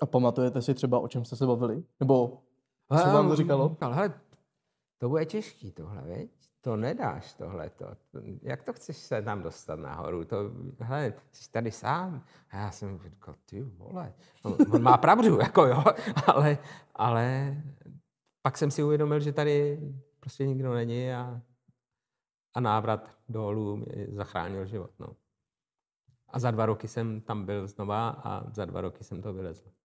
A pamatujete si třeba, o čem jste se bavili? Nebo co hele, vám to říkalo? Mm, ale to bude těžký tohle, viď? To nedáš tohle. To. Jak to chceš se tam dostat nahoru? To, hele, jsi tady sám. A já jsem říkal, ty vole, on, on má pravdu, jako jo, ale, ale pak jsem si uvědomil, že tady prostě nikdo není a, a návrat dolů mě zachránil život. No. A za dva roky jsem tam byl znova a za dva roky jsem to vylezl.